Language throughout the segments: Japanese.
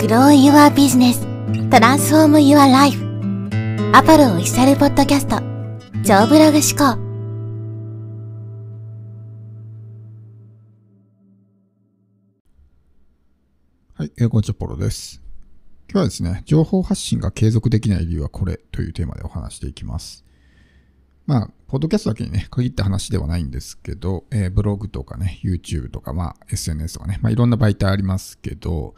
Grow Your Business Transform Your Life アパルオフィシャルポッドキャスト超ブログ思考はい、えー、こんにちは、ポロです。今日はですね、情報発信が継続できない理由はこれというテーマでお話していきます。まあ、ポッドキャストだけにね、限った話ではないんですけど、えー、ブログとかね、YouTube とか、まあ、SNS とかね、まあ、いろんな媒体ありますけど、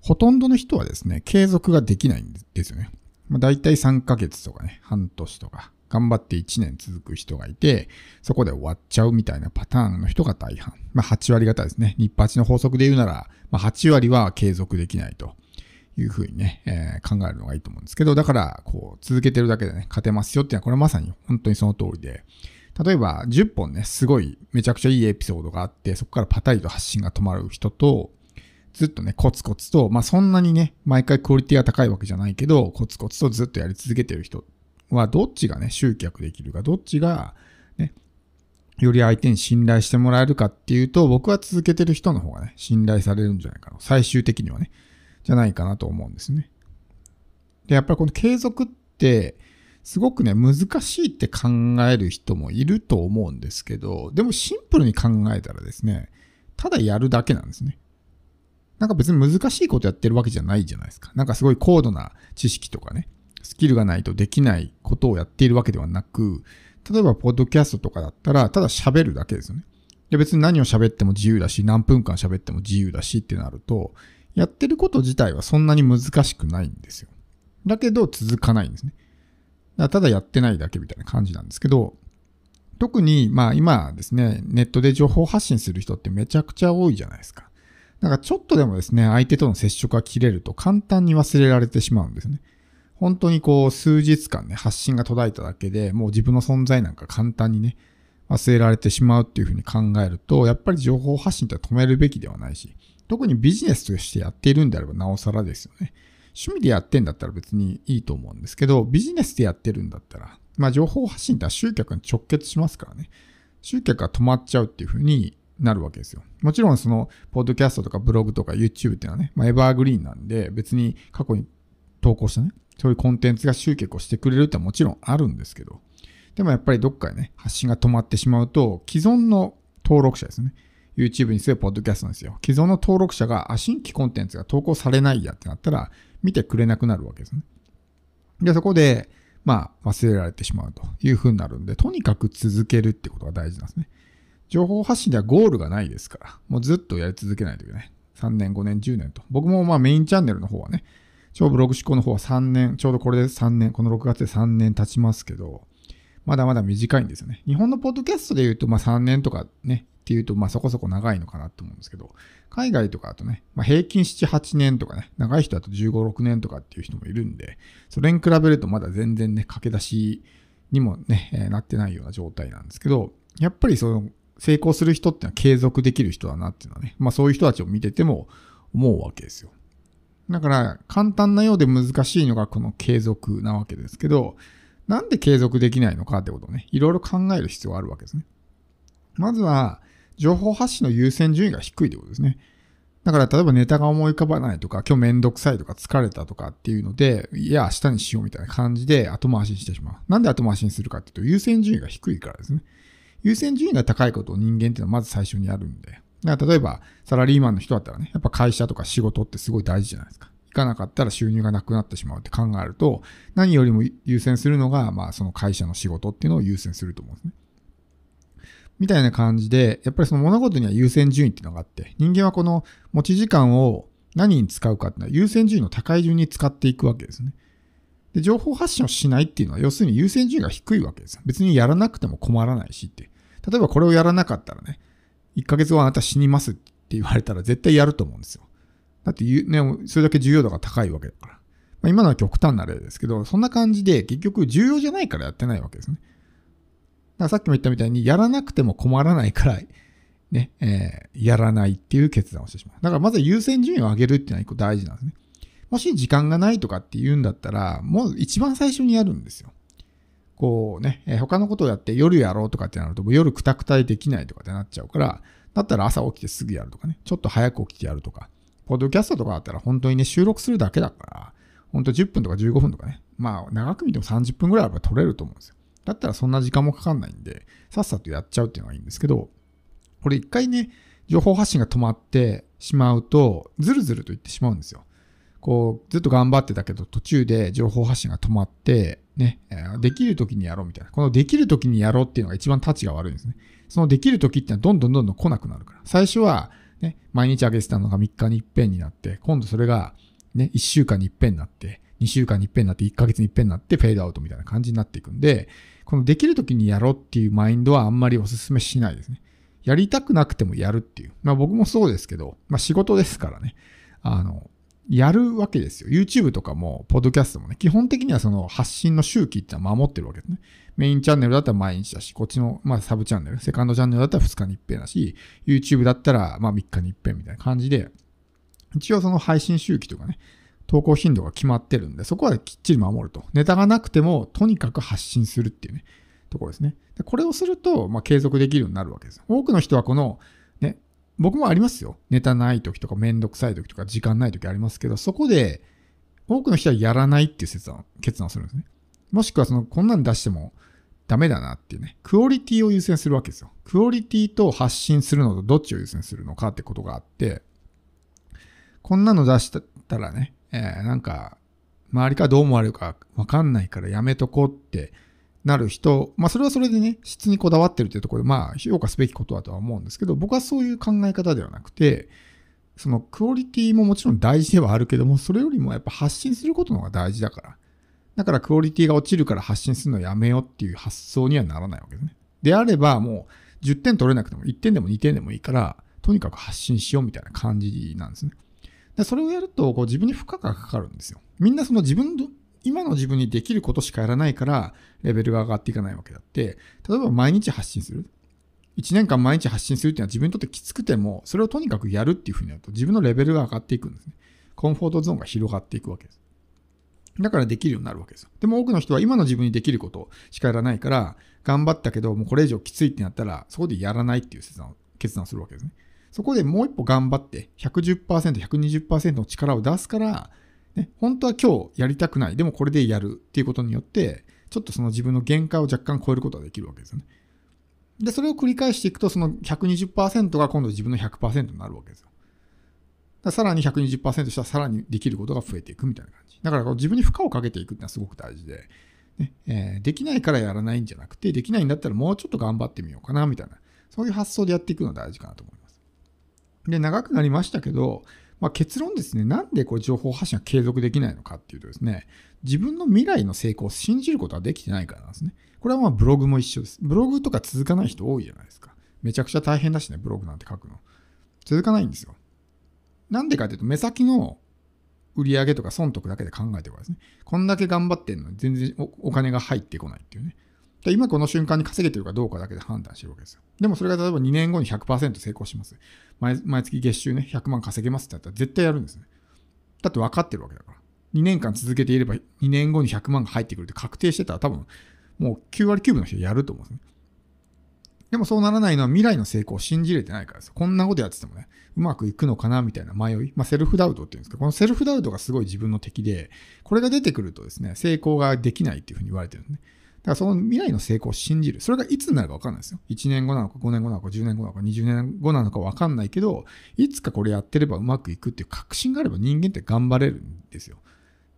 ほとんどの人はですね、継続ができないんですよね。まあ、大体3ヶ月とかね、半年とか、頑張って1年続く人がいて、そこで終わっちゃうみたいなパターンの人が大半。まあ、8割方ですね。日八の法則で言うなら、まあ、8割は継続できないというふうにね、えー、考えるのがいいと思うんですけど、だから、こう、続けてるだけでね、勝てますよっていうのは、これまさに本当にその通りで、例えば10本ね、すごいめちゃくちゃいいエピソードがあって、そこからパタリと発信が止まる人と、ずっとね、コツコツと、まあそんなにね、毎回クオリティは高いわけじゃないけど、コツコツとずっとやり続けてる人は、どっちがね、集客できるか、どっちが、ね、より相手に信頼してもらえるかっていうと、僕は続けてる人の方がね、信頼されるんじゃないかな。最終的にはね、じゃないかなと思うんですね。で、やっぱりこの継続って、すごくね、難しいって考える人もいると思うんですけど、でもシンプルに考えたらですね、ただやるだけなんですね。なんか別に難しいことやってるわけじゃないじゃないですか。なんかすごい高度な知識とかね、スキルがないとできないことをやっているわけではなく、例えば、ポッドキャストとかだったら、ただ喋るだけですよね。で、別に何を喋っても自由だし、何分間喋っても自由だしってなると、やってること自体はそんなに難しくないんですよ。だけど、続かないんですね。だただやってないだけみたいな感じなんですけど、特に、まあ今ですね、ネットで情報発信する人ってめちゃくちゃ多いじゃないですか。だからちょっとでもですね、相手との接触が切れると簡単に忘れられてしまうんですね。本当にこう数日間ね、発信が途絶えただけでもう自分の存在なんか簡単にね、忘れられてしまうっていうふうに考えると、やっぱり情報発信って止めるべきではないし、特にビジネスとしてやっているんであればなおさらですよね。趣味でやってんだったら別にいいと思うんですけど、ビジネスでやってるんだったら、まあ情報発信って集客に直結しますからね。集客が止まっちゃうっていうふうになるわけですよ。もちろんその、ポッドキャストとかブログとか YouTube っていうのはね、まあ、エバーグリーンなんで、別に過去に投稿したね、そういうコンテンツが集客をしてくれるってのはもちろんあるんですけど、でもやっぱりどっかでね、発信が止まってしまうと、既存の登録者ですね。YouTube にせよ、ポッドキャストですよ。既存の登録者が、新規コンテンツが投稿されないやってなったら、見てくれなくなるわけですね。で、そこで、まあ、忘れられてしまうというふうになるんで、とにかく続けるってことが大事なんですね。情報発信ではゴールがないですから、もうずっとやり続けないといけない。3年、5年、10年と。僕もまあメインチャンネルの方はね、超ブログ思考の方は3年、ちょうどこれで3年、この6月で3年経ちますけど、まだまだ短いんですよね。日本のポッドキャストで言うと、まあ3年とかね、っていうと、まあそこそこ長いのかなと思うんですけど、海外とかだとね、まあ、平均7、8年とかね、長い人だと15、6年とかっていう人もいるんで、それに比べるとまだ全然ね、駆け出しにもね、えー、なってないような状態なんですけど、やっぱりその成功する人ってのは継続できる人だなっていうのはね、まあそういう人たちを見てても思うわけですよ。だから簡単なようで難しいのがこの継続なわけですけど、なんで継続できないのかってことをね、いろいろ考える必要があるわけですね。まずは、情報発信の優先順位が低いってことですね。だから例えばネタが思い浮かばないとか、今日めんどくさいとか疲れたとかっていうので、いや、明日にしようみたいな感じで後回しにしてしまう。なんで後回しにするかっていうと、優先順位が低いからですね。優先順位が高いことを人間っていうのはまず最初にあるんで。だから例えば、サラリーマンの人だったらね、やっぱ会社とか仕事ってすごい大事じゃないですか。行かなかったら収入がなくなってしまうって考えると、何よりも優先するのが、まあその会社の仕事っていうのを優先すると思うんですね。みたいな感じで、やっぱりその物事には優先順位っていうのがあって、人間はこの持ち時間を何に使うかっていうのは優先順位の高い順に使っていくわけですね。で、情報発信をしないっていうのは、要するに優先順位が低いわけです。別にやらなくても困らないしって。例えばこれをやらなかったらね、1ヶ月後あなた死にますって言われたら絶対やると思うんですよ。だってね、それだけ重要度が高いわけだから。まあ、今のは極端な例ですけど、そんな感じで結局重要じゃないからやってないわけですね。だからさっきも言ったみたいに、やらなくても困らないから、ね、えー、やらないっていう決断をしてしまう。だからまず優先順位を上げるっていうのは一個大事なんですね。もし時間がないとかって言うんだったら、もう一番最初にやるんですよ。こうね、え他のことをやって夜やろうとかってなると、もう夜くたくたできないとかってなっちゃうから、だったら朝起きてすぐやるとかね、ちょっと早く起きてやるとか、ポッドキャストとかだったら本当にね、収録するだけだから、本当10分とか15分とかね、まあ長く見ても30分ぐらいあれば取れると思うんですよ。だったらそんな時間もかかんないんで、さっさとやっちゃうっていうのがいいんですけど、これ一回ね、情報発信が止まってしまうと、ずるずると言ってしまうんですよ。こう、ずっと頑張ってたけど、途中で情報発信が止まって、ね、できる時にやろうみたいな。このできる時にやろうっていうのが一番タチが悪いんですね。そのできる時ってのはどんどんどんどん来なくなるから。最初は、ね、毎日あげてたのが3日に一遍になって、今度それが、ね、1週間に一遍になって、2週間に一遍になって、1ヶ月に一遍になって、フェードアウトみたいな感じになっていくんで、このできる時にやろうっていうマインドはあんまりお勧めしないですね。やりたくなくてもやるっていう。まあ僕もそうですけど、まあ仕事ですからね。あの、やるわけですよ。YouTube とかも、ポッドキャストもね、基本的にはその発信の周期ってのは守ってるわけですね。メインチャンネルだったら毎日だし、こっちの、まあ、サブチャンネル、セカンドチャンネルだったら2日に1遍だし、YouTube だったら、まあ、3日に1遍みたいな感じで、一応その配信周期とかね、投稿頻度が決まってるんで、そこはきっちり守ると。ネタがなくても、とにかく発信するっていうね、ところですね。でこれをすると、まあ、継続できるようになるわけです。多くの人はこの、僕もありますよ。ネタない時とか、めんどくさい時とか、時間ない時ありますけど、そこで、多くの人はやらないっていう決断決断するんですね。もしくは、その、こんなん出してもダメだなっていうね、クオリティを優先するわけですよ。クオリティと発信するのとどっちを優先するのかってことがあって、こんなの出したらね、えー、なんか、周りからどう思われるかわかんないからやめとこうって、なる人、まあ、それはそれでね、質にこだわってるというところで、まあ、評価すべきことだとは思うんですけど、僕はそういう考え方ではなくて、そのクオリティももちろん大事ではあるけども、それよりもやっぱ発信することの方が大事だから。だからクオリティが落ちるから発信するのやめようっていう発想にはならないわけですね。であれば、もう10点取れなくても1点でも2点でもいいから、とにかく発信しようみたいな感じなんですね。でそれをやるとこう自分に負荷がかかるんですよ。みんなその自分今の自分にできることしかやらないから、レベルが上がっていかないわけだって、例えば毎日発信する。1年間毎日発信するっていうのは自分にとってきつくても、それをとにかくやるっていうふうになると、自分のレベルが上がっていくんですね。コンフォートゾーンが広がっていくわけです。だからできるようになるわけですよ。でも多くの人は今の自分にできることしかやらないから、頑張ったけど、もうこれ以上きついってなったら、そこでやらないっていう決断を決断するわけですね。そこでもう一歩頑張って、110%、120%の力を出すから、ね、本当は今日やりたくない、でもこれでやるっていうことによって、ちょっとその自分の限界を若干超えることができるわけですよね。で、それを繰り返していくと、その120%が今度自分の100%になるわけですよ。ださらに120%したらさらにできることが増えていくみたいな感じ。だから自分に負荷をかけていくっていうのはすごく大事で、ねえー、できないからやらないんじゃなくて、できないんだったらもうちょっと頑張ってみようかなみたいな、そういう発想でやっていくのが大事かなと思います。で、長くなりましたけど、まあ、結論ですね、なんでこう情報発信は継続できないのかっていうとですね、自分の未来の成功を信じることはできてないからなんですね。これはまあブログも一緒です。ブログとか続かない人多いじゃないですか。めちゃくちゃ大変だしね、ブログなんて書くの。続かないんですよ。なんでかっていうと、目先の売り上げとか損得だけで考えてるからですね。こんだけ頑張ってんのに全然お金が入ってこないっていうね。で今この瞬間に稼げてるかどうかだけで判断してるわけですよ。でもそれが例えば2年後に100%成功します。毎月月収ね、100万稼げますってやったら絶対やるんですね。だって分かってるわけだから。2年間続けていれば2年後に100万が入ってくるって確定してたら多分もう9割9分の人やると思うんですね。でもそうならないのは未来の成功を信じれてないからです。こんなことやっててもね、うまくいくのかなみたいな迷い。まあ、セルフダウトっていうんですけど、このセルフダウトがすごい自分の敵で、これが出てくるとですね、成功ができないっていうふうに言われてるんですね。だからその未来の成功を信じる。それがいつになるか分かんないですよ。1年後なのか、5年後なのか、10年後なのか、20年後なのか分かんないけど、いつかこれやってればうまくいくっていう確信があれば人間って頑張れるんですよ。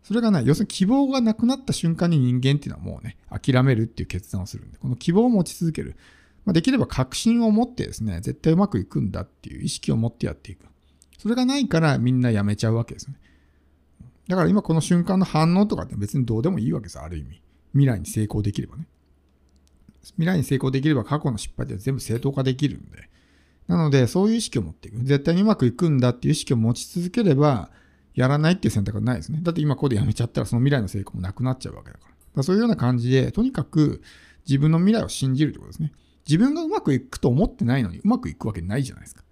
それがない。要するに希望がなくなった瞬間に人間っていうのはもうね、諦めるっていう決断をするんで、この希望を持ち続ける。まあ、できれば確信を持ってですね、絶対うまくいくんだっていう意識を持ってやっていく。それがないからみんなやめちゃうわけですね。だから今この瞬間の反応とかって別にどうでもいいわけですある意味。未来に成功できればね。未来に成功できれば過去の失敗では全部正当化できるんで。なので、そういう意識を持っていく。絶対にうまくいくんだっていう意識を持ち続ければ、やらないっていう選択はないですね。だって今ここでやめちゃったら、その未来の成功もなくなっちゃうわけだから。だそういうような感じで、とにかく自分の未来を信じるってことですね。自分がうまくいくと思ってないのに、うまくいくわけないじゃないですか。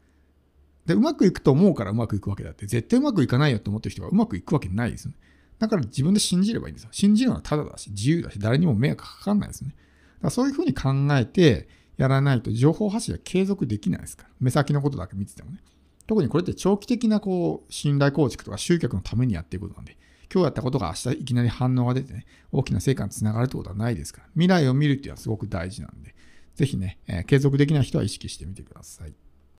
で、うまくいくと思うからうまくいくわけだって、絶対うまくいかないよって思ってる人がうまくいくわけないですよね。だから自分で信じればいいんですよ。信じるのはただだし、自由だし、誰にも迷惑かかんないですね。だからそういうふうに考えてやらないと情報発信は継続できないですから。目先のことだけ見ててもね。特にこれって長期的なこう信頼構築とか集客のためにやっていくことなんで、今日やったことが明日いきなり反応が出てね、大きな成果につながるってことはないですから、未来を見るっていうのはすごく大事なんで、ぜひね、えー、継続できない人は意識してみてください。